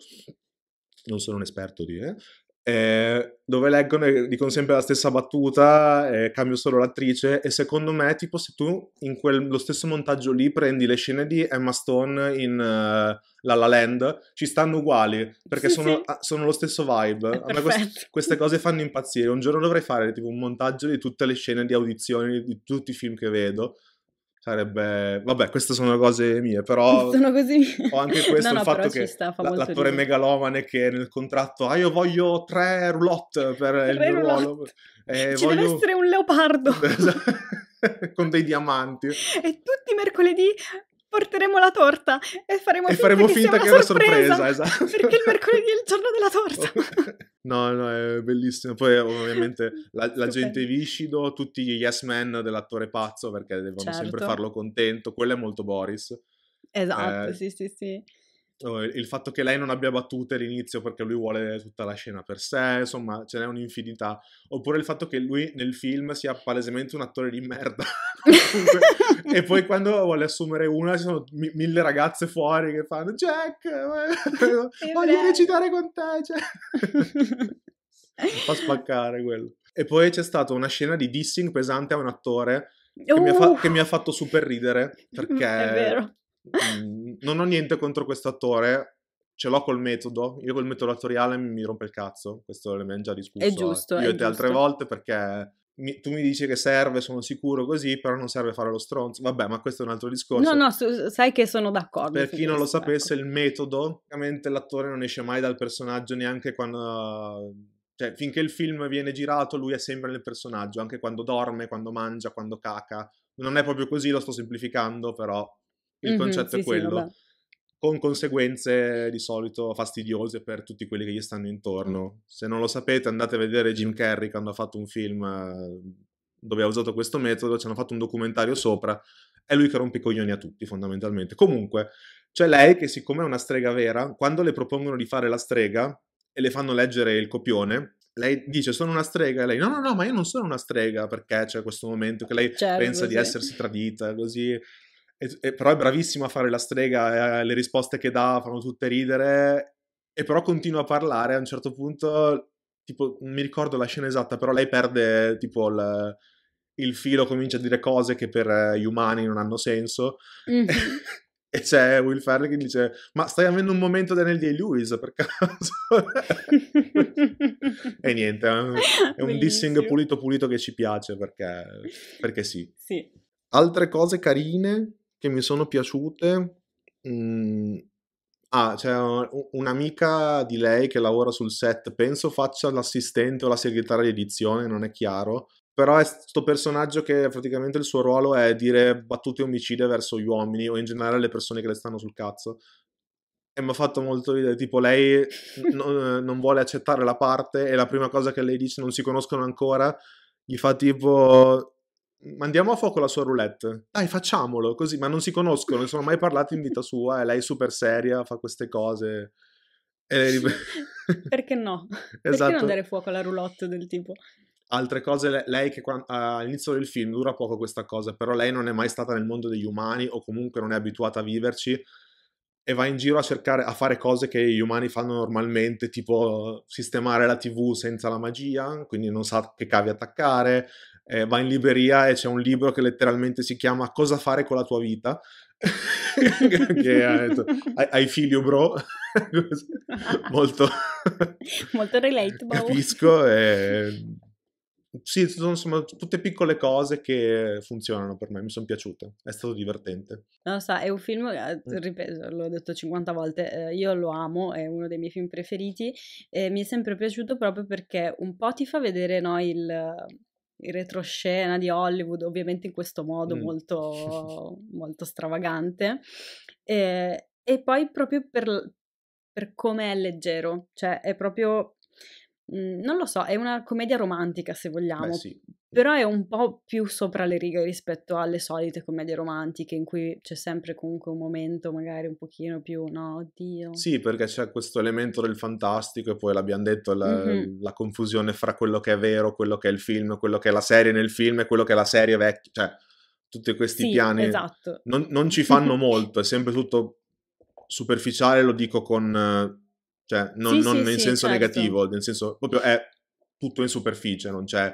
Non sono un esperto di... Eh. Eh, dove leggono e eh, dicono sempre la stessa battuta, eh, cambio solo l'attrice e secondo me tipo se tu in quello stesso montaggio lì prendi le scene di Emma Stone in uh, La La Land, ci stanno uguali perché sì, sono, sì. sono, lo stesso vibe, quest- queste cose fanno impazzire, un giorno dovrei fare tipo un montaggio di tutte le scene di audizioni di tutti i film che vedo Sarebbe, vabbè, queste sono cose mie, però sono così ho anche questo no, no, il fatto che sta, l- l'attore megalomane che nel contratto, ah io voglio tre roulotte per tre il mio ruolo. Eh, Ci voglio... deve essere un leopardo. con dei diamanti. E tutti i mercoledì porteremo la torta e faremo e finta, faremo che, finta che è una sorpresa, sorpresa esatto. perché il mercoledì è il giorno della torta. No, no, è bellissimo. Poi ovviamente la, la gente viscido, tutti gli yes men dell'attore pazzo perché devono certo. sempre farlo contento. Quello è molto Boris. Esatto, eh, sì, sì, sì. Esatto, il fatto che lei non abbia battute all'inizio perché lui vuole tutta la scena per sé, insomma, ce n'è un'infinità. Oppure il fatto che lui nel film sia palesemente un attore di merda. e poi quando vuole assumere una ci sono mi- mille ragazze fuori che fanno Jack, eh, voglio recitare con te. Jack. Cioè". fa spaccare quello. E poi c'è stata una scena di dissing pesante a un attore che, uh. mi, ha fa- che mi ha fatto super ridere perché è vero. Mhmm, non ho niente contro questo attore, ce l'ho col metodo, io col metodo attoriale mi rompe il cazzo, questo l'abbiamo già discusso eh. è giusto, eh. io e te altre volte perché mi, tu mi dici che serve, sono sicuro così, però non serve fare lo stronzo, vabbè ma questo è un altro discorso. No, no, su, sai che sono d'accordo. Per chi non lo ecco. sapesse, ecco. il metodo, ovviamente l'attore non esce mai dal personaggio neanche quando... Cioè, finché il film viene girato, lui è sempre nel personaggio, anche quando dorme, quando mangia, quando caca. Non è proprio così, lo sto semplificando, però il mm-hmm, concetto sì, è quello. Sì, con conseguenze di solito fastidiose per tutti quelli che gli stanno intorno. Se non lo sapete, andate a vedere Jim Carrey quando ha fatto un film ehm, dove ha usato questo metodo, ci hanno fatto un documentario sopra. È lui che rompe i coglioni a tutti, fondamentalmente. Comunque, c'è lei che, siccome è una strega vera, quando le propongono di fare la strega e le fanno leggere il copione, lei dice sono una strega e lei no no no ma io non sono una strega perché c'è questo momento che lei certo, pensa sì. di essersi tradita così e, e, però è bravissima a fare la strega, eh, le risposte che dà fanno tutte ridere, e però continua a parlare a un certo punto, tipo, non mi ricordo la scena esatta, però lei perde tipo il, il filo, comincia a dire cose che per gli umani non hanno senso. Mm-hmm. e c'è Will Ferrell che dice ma stai avendo un momento Daniel Day-Lewis per caso e niente è un Bellissimo. dissing pulito pulito che ci piace perché, perché sì. sì altre cose carine che mi sono piaciute. Mm, ah, c'è un'amica di lei che lavora sul set, penso faccia l'assistente o la segretaria di edizione, non è chiaro. Però è questo personaggio che praticamente il suo ruolo è dire battute omicide verso gli uomini o in generale le persone che le stanno sul cazzo. E mi ha fatto molto ridere, tipo lei n- eh, non vuole accettare la parte e la prima cosa che lei dice non si conoscono ancora, gli fa tipo mandiamo a fuoco la sua roulette. Dai, facciamolo così, ma non si conoscono, non sono mai parlati in vita sua e lei è super seria, fa queste cose. E... Perché no? Esatto. Perché non esatto. dare fuoco alla roulotte del tipo? Altre cose, lei che all'inizio del film dura poco questa cosa, però lei non è mai stata nel mondo degli umani o comunque non è abituata a viverci e va in giro a cercare, a fare cose che gli umani fanno normalmente, tipo sistemare la tv senza la magia, quindi non sa che cavi attaccare, eh, va in libreria e c'è un libro che letteralmente si chiama Cosa fare con la tua vita. che ha detto, hai, hai figlio bro molto molto relatable capisco e... sì sono insomma, tutte piccole cose che funzionano per me mi sono piaciute è stato divertente non lo so è un film eh, mm. ripeto l'ho detto 50 volte eh, io lo amo è uno dei miei film preferiti e mi è sempre piaciuto proprio perché un po' ti fa vedere no, il in retroscena di Hollywood, ovviamente in questo modo mm. molto, molto stravagante. E, e, poi proprio per, per come è leggero, cioè è proprio mm, non lo so, è una commedia romantica se vogliamo, Beh, sì però è un po' più sopra le righe rispetto alle solite commedie romantiche in cui c'è sempre comunque un momento magari un pochino più no, oddio. Sì, perché c'è questo elemento del fantastico e poi l'abbiamo detto la, mm-hmm. la confusione fra quello che è vero, quello che è il film, quello che è la serie nel film e quello che è la serie vecchia, cioè tutti questi sì, piani esatto. non, non, ci fanno molto, è sempre tutto superficiale, lo dico con cioè non, sì, non sì, in senso certo. negativo, nel senso proprio è tutto in superficie, non c'è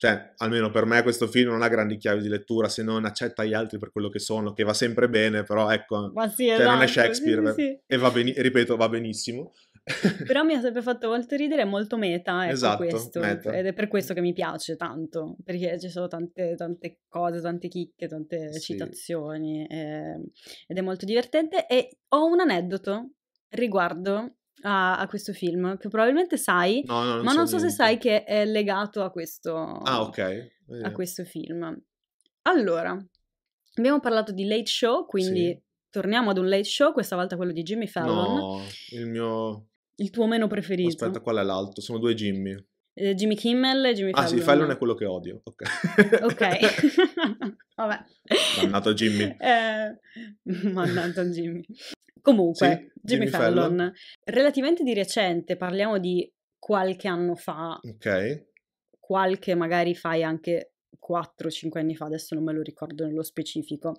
cioè, almeno per me questo film non ha grandi chiavi di lettura se non accetta gli altri per quello che sono, che va sempre bene, però ecco, Ma sì, cioè, esatto, non è esatto, Shakespeare sì, sì. e va bene, ripeto, va benissimo. però mi ha sempre fatto molto ridere, è molto meta, ecco esatto, questo, meta. ed è per questo che mi piace tanto, perché ci sono tante, tante cose, tante chicche, tante citazioni, eh, ed è molto divertente e ho un aneddoto riguardo a, a, questo film, che probabilmente sai, no, no, non ma so non so niente. se sai che è legato a questo, ah, okay. a questo film. Allora, abbiamo parlato di Late Show, quindi sì. torniamo ad un Late Show, questa volta quello di Jimmy Fallon. No, il mio... Il tuo meno preferito. Aspetta, qual è l'altro? Sono due Jimmy. Eh, Jimmy Kimmel e Jimmy ah, Fallon. Ah sì, Fallon è quello che odio. Ok. ok. Vabbè. Mannato Jimmy. Eh, mannato Jimmy. Comunque, sì, Jimmy, Jimmy Fallon. Fallon, relativamente di recente, parliamo di qualche anno fa. Ok. Qualche magari fai anche 4-5 anni fa, adesso non me lo ricordo nello specifico.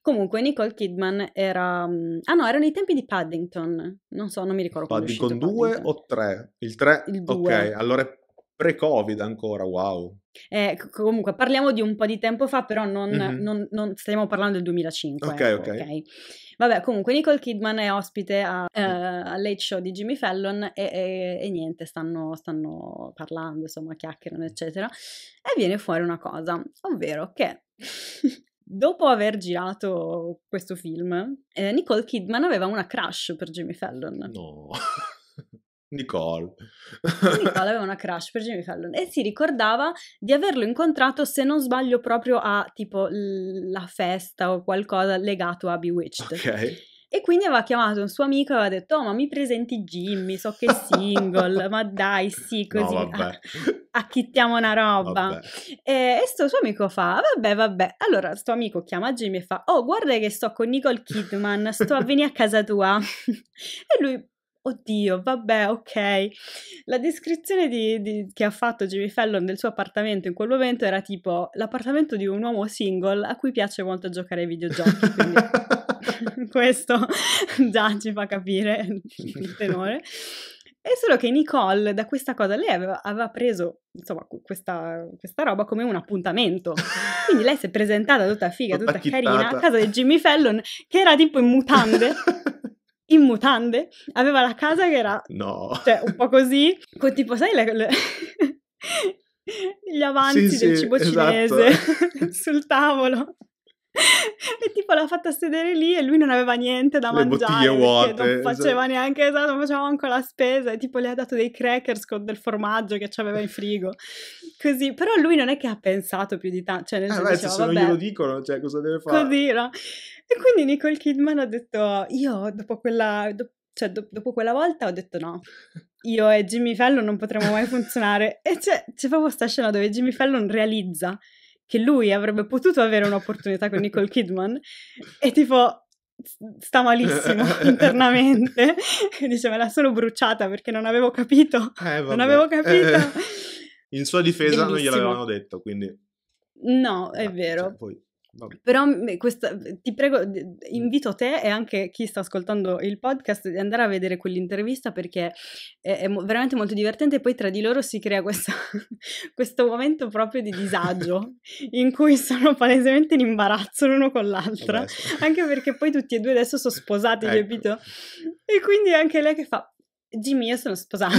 Comunque Nicole Kidman era... Mm, ah no, erano i tempi di Paddington, non so, non mi ricordo Paddington 2 Paddington. o 3? Il 3? Il 2. Ok, allora è pre-Covid ancora, wow. Eh, comunque parliamo di un po' di tempo fa, però non, mm-hmm. non, non stiamo parlando del 2005. Ok, ecco, ok. okay. Vabbè, comunque Nicole Kidman è ospite a, uh, al Late Show di Jimmy Fallon e, e, e niente, stanno, stanno, parlando, insomma, chiacchierano, eccetera. E viene fuori una cosa, ovvero che... dopo aver girato questo film, eh, Nicole Kidman aveva una crush per Jimmy Fallon. No. Nicole. Nicole aveva una crush per Jimmy Fallon e si ricordava di averlo incontrato, se non sbaglio, proprio a tipo la festa o qualcosa legato a Bewitched. Ok. E quindi aveva chiamato un suo amico e aveva detto: Oh, ma mi presenti Jimmy? So che è single, ma dai, sì, così no, ah, acchittiamo una roba. E, e sto suo amico fa: Vabbè, vabbè. Allora, sto amico chiama Jimmy e fa: Oh, guarda che sto con Nicole Kidman, sto a venire a casa tua. e lui oddio, vabbè, ok. La descrizione di, di, che ha fatto Jimmy Fallon del suo appartamento in quel momento era tipo l'appartamento di un uomo single a cui piace molto giocare ai videogiochi. Quindi questo già ci fa capire il tenore. È solo che Nicole da questa cosa lei aveva, aveva preso insomma, questa, questa, roba come un appuntamento. Quindi lei si è presentata tutta figa, tutta carina a casa di Jimmy Fallon che era tipo in mutande in mutande, aveva la casa che era no. cioè, un po' così, con tipo, sai, le, le... gli avanzi sì, del sì, cibo esatto. cinese sul tavolo. e tipo l'ha fatta sedere lì e lui non aveva niente da Le mangiare. Bottiglie vuote. Non esatto. faceva esatto. neanche, esatto, non faceva manco la spesa. E tipo le ha dato dei crackers con del formaggio che c'aveva in frigo. Così, però lui non è che ha pensato più di tanto. Cioè, nel ah, senso, diceva, se non glielo dicono, cioè, cosa deve fare? Così, no? E quindi Nicole Kidman ha detto, io dopo quella... Dopo cioè, do- dopo quella volta ho detto no, io e Jimmy Fallon non potremo mai funzionare. E c'è, c'è proprio questa scena dove Jimmy Fallon realizza che lui avrebbe potuto avere un'opportunità con Nicole Kidman e tipo sta malissimo internamente dice me l'ha solo bruciata perché non avevo capito eh, non avevo capito eh, in sua difesa Bellissimo. non gliel'avevano detto quindi no è ah, vero cioè, poi... Vabbè. Però mhmm, questa, ti prego, invito te e anche chi sta ascoltando il podcast di andare a vedere quell'intervista perché è, è veramente molto divertente e poi tra di loro si crea questa, questo momento proprio di disagio in cui sono palesemente in imbarazzo l'uno con l'altro, Vabbè, anche perché poi tutti e due adesso sono sposati, ecco. capito? E quindi anche lei che fa, Jimmy, io sono sposata.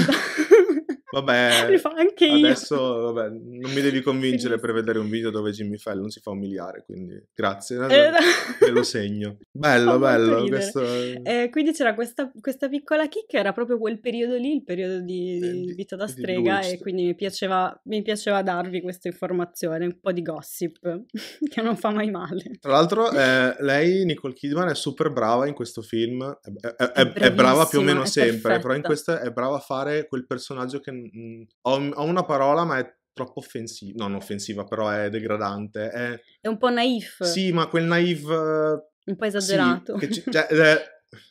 Vabbè, anche io. adesso vabbè, non mi devi convincere per vedere un video dove Jimmy Fallon si fa umiliare, quindi grazie, eh, te lo segno. Bello, bello. Questo... Eh, quindi c'era questa, questa, piccola chicca, era proprio quel periodo lì, il periodo di, eh, di, di Vita da strega, e quindi mi piaceva, mi piaceva, darvi questa informazione, un po' di gossip, che non fa mai male. Tra l'altro eh, lei, Nicole Kidman, è super brava in questo film, è, è, è, è brava più o meno sempre, però in questa è brava a fare quel personaggio che mh, mhmm, ho, ho, una parola, ma è troppo offensiva, non offensiva, però è degradante. È, è un po' naif. Sì, ma quel naif... Un po' esagerato. Sì, c- cioè, eh,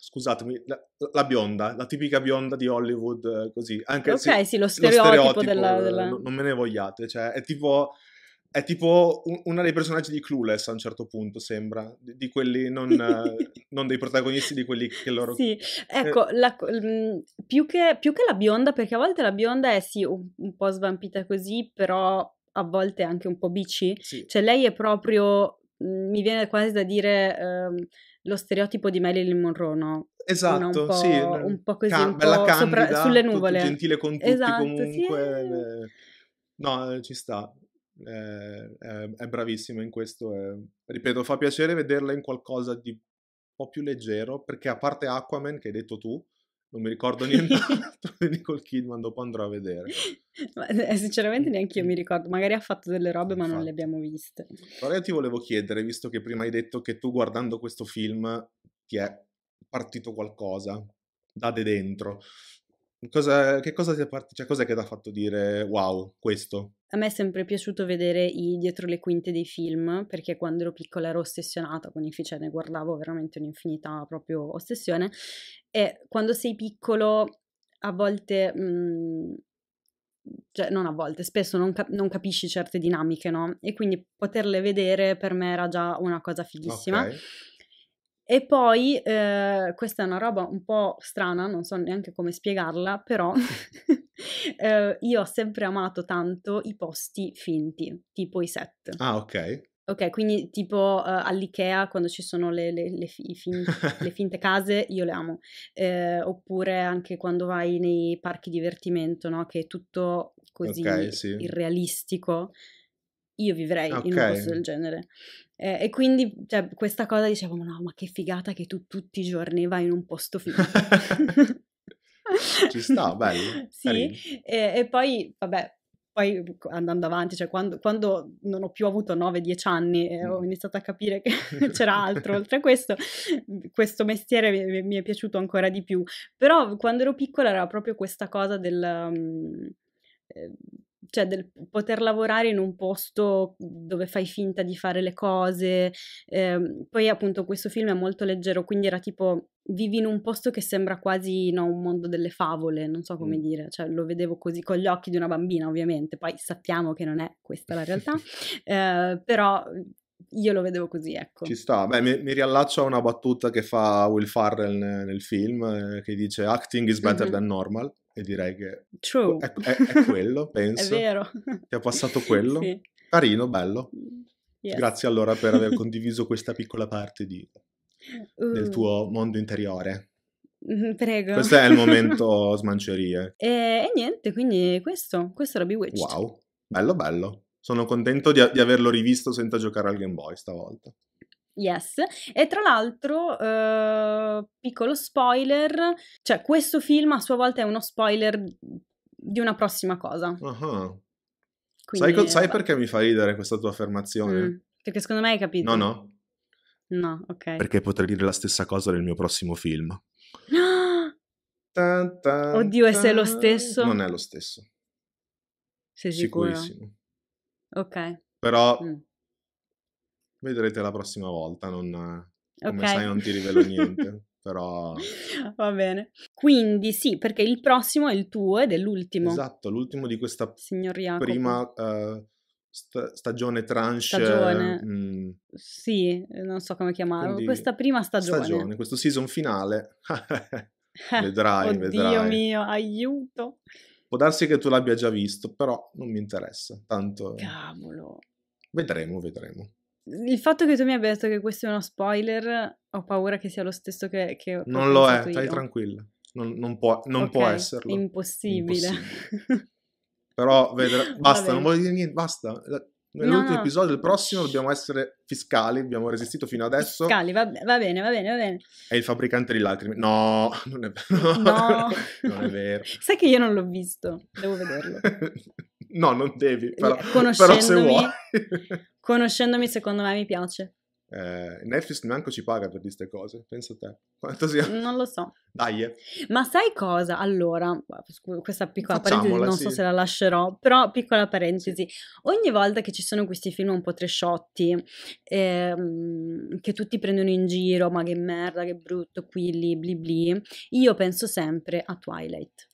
scusatemi, la, la, bionda, la tipica bionda di Hollywood, eh, così. Anche, ok, sì, sì lo stereotipo, lo stereotipo della, della... Non me ne vogliate, cioè è tipo è tipo un, una dei personaggi di Clueless a un certo punto, sembra, di, quelli non, non, dei protagonisti, di quelli che loro... Sì, ecco, la, mm, più, che, più, che, la bionda, perché a volte la bionda è sì un, un po' svampita così, però a volte anche un po' bici, sì. cioè lei è proprio, mm, mi viene quasi da dire ehm, lo stereotipo di Marilyn Monroe, no? Esatto, un sì, un po' così, can- un po candida, sopra, sulle nuvole. Tutto, gentile con tutti esatto, comunque. Sì. Eh, no, ci sta eh, è, è, bravissima in questo. È, ripeto, fa piacere vederla in qualcosa di un po' più leggero, perché a parte Aquaman, che hai detto tu, non mi ricordo nient'altro di Nicole Kidman, dopo andrò a vedere. Ma, eh, sinceramente neanche io mi ricordo, magari ha fatto delle robe Infatti. ma non le abbiamo viste. Però io ti volevo chiedere, visto che prima hai detto che tu guardando questo film ti è partito qualcosa da de dentro, Cosa, che cosa ti è part- cioè, cos'è che ti ha fatto dire wow, questo? A me è sempre piaciuto vedere i dietro le quinte dei film, perché quando ero piccola ero ossessionata con i film, cioè ne guardavo veramente un'infinità, proprio ossessione. E quando sei piccolo, a volte, mh, mm, cioè non a volte, spesso non, cap- non, capisci certe dinamiche, no? E quindi poterle vedere per me era già una cosa fighissima. Okay. E poi, eh, questa è una roba un po' strana, non so neanche come spiegarla, però eh, io ho sempre amato tanto i posti finti, tipo i set. Ah, ok. Ok, quindi tipo uh, all'IKEA quando ci sono le, le, le, fin- le, finte case, io le amo. Eh, oppure anche quando vai nei parchi divertimento, no? Che è tutto così okay, sì. irrealistico io vivrei okay. in un posto del genere. Eh, e quindi cioè, questa cosa dicevo, no, ma che figata che tu tutti i giorni vai in un posto figo. Ci sta, bello. sì, e, e poi, vabbè, poi andando avanti, cioè quando, quando, non ho più avuto 9-10 anni eh, ho mm. iniziato a capire che c'era altro oltre a questo, questo mestiere mi, mi, è piaciuto ancora di più. Però quando ero piccola era proprio questa cosa del... Um, eh, cioè del poter lavorare in un posto dove fai finta di fare le cose. Eh, poi appunto questo film è molto leggero, quindi era tipo vivi in un posto che sembra quasi no, un mondo delle favole, non so come mm. dire, cioè, lo vedevo così con gli occhi di una bambina ovviamente, poi sappiamo che non è questa la realtà, eh, però io lo vedevo così, ecco. Ci sta, beh, mi, mi riallaccio a una battuta che fa Will Farrell nel, nel film, eh, che dice acting is better mm-hmm. than normal e direi che True. È, è, è quello, penso. è vero. Ti è passato quello. sì. Carino, bello. Yes. Grazie allora per aver condiviso questa piccola parte di, uh. del tuo mondo interiore. Mm-hmm, prego. Questo è il momento smancerie. E, e, niente, quindi questo, questo era Bewitched. Wow, bello bello. Sono contento di, di averlo rivisto senza giocare al Game Boy stavolta. Yes, e tra l'altro, eh, piccolo spoiler, cioè questo film a sua volta è uno spoiler di una prossima cosa. Uh-huh. Quindi, sai, sai perché mi fa ridere questa tua affermazione? Mm, perché secondo me hai capito. No, no. No, ok. Perché potrei dire la stessa cosa nel mio prossimo film. tan, tan, Oddio, e se è lo stesso? Non è lo stesso. Sei sicuro? Sicurissimo. Ok. Però... Mm Vedrete la prossima volta, non, come okay. sai non ti rivelo niente. però va bene. Quindi sì, perché il prossimo è il tuo ed è l'ultimo. Esatto, l'ultimo di questa prima uh, eh, st- stagione tranche. Stagione. Mm. Sì, eh, non so come chiamarlo. Quindi, questa prima stagione. Stagione, questo season finale. vedrai, Oddio vedrai. Dio mio, aiuto. Può darsi che tu l'abbia già visto, però non mi interessa. Tanto... Cavolo. Vedremo, vedremo il fatto che tu mi abbia detto che questo è uno spoiler, ho paura che sia lo stesso che... che non lo è, stai tranquilla. Non, non, può, non okay, può esserlo. Impossibile. impossibile. Però vedere, basta, non voglio dire niente, basta. Nell'ultimo no, episodio, il prossimo, dobbiamo essere fiscali, abbiamo resistito fino adesso. Fiscali, va, va bene, va bene, va bene. È il fabbricante di lacrime. No, non è vero. No. non è vero. Sai che io non l'ho visto, devo vederlo. no, non devi, però, eh, però se vuoi. Conoscendomi secondo me mi piace. Eh, Netflix neanche ci paga per queste cose, penso a te. Quanto sia? Mm, non lo so. Dai. Eh. Ma sai cosa? Allora, questa piccola parentesi, non sì. so se la lascerò, però piccola parentesi. Sì. Ogni volta che ci sono questi film un po' tresciotti, ehm, che tutti prendono in giro, ma che merda, che brutto, qui, lì, bli, bli, io penso sempre a Twilight.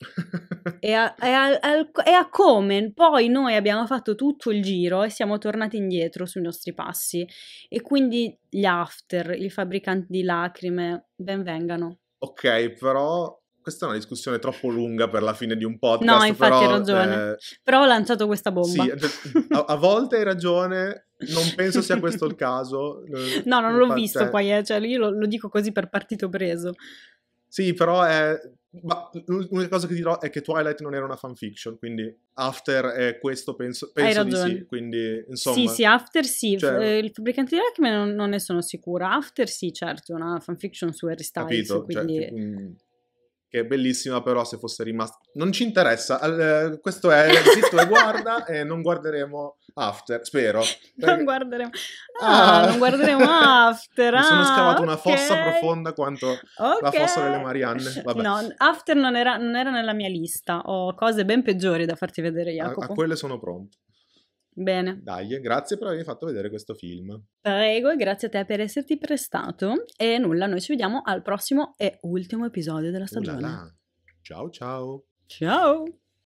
e, a, e, a, e a come poi noi abbiamo fatto tutto il giro e siamo tornati indietro sui nostri passi. E quindi gli after, i fabbricanti di lacrime, benvengano. Ok, però questa è una discussione troppo lunga per la fine di un podcast. No, infatti però, hai ragione. Eh... Però ho lanciato questa bomba. Sì, cioè, a, a volte hai ragione, non penso sia questo il caso. No, non l'ho visto cioè... poi, eh, cioè, io lo, lo, dico così per partito preso. Sì, però è, ma l'unica cosa che dirò è che Twilight non era una fanfiction, quindi After è questo, penso, penso di sì, quindi insomma... Sì, sì, After sì, cioè... Eh, il fabbricante di lacrime non, non, ne sono sicura, After sì, certo, è una fanfiction su Harry Styles, Capito, cioè, quindi... Cioè, che è bellissima, però se fosse rimasta... Non ci interessa, All, eh, questo è zitto e guarda e non guarderemo After, spero. Perché... Non guarderemo... Ah, ah, non guarderemo After! Mi sono ah, scavato okay. una fossa profonda quanto okay. la fossa delle Marianne. Vabbè. No, After non era, non era, nella mia lista, ho cose ben peggiori da farti vedere, Jacopo. A, a quelle sono pronto. Bene. Dai, grazie per avermi fatto vedere questo film. Prego e grazie a te per esserti prestato. E nulla, noi ci vediamo al prossimo e ultimo episodio della stagione. Ulala. Ciao ciao. Ciao.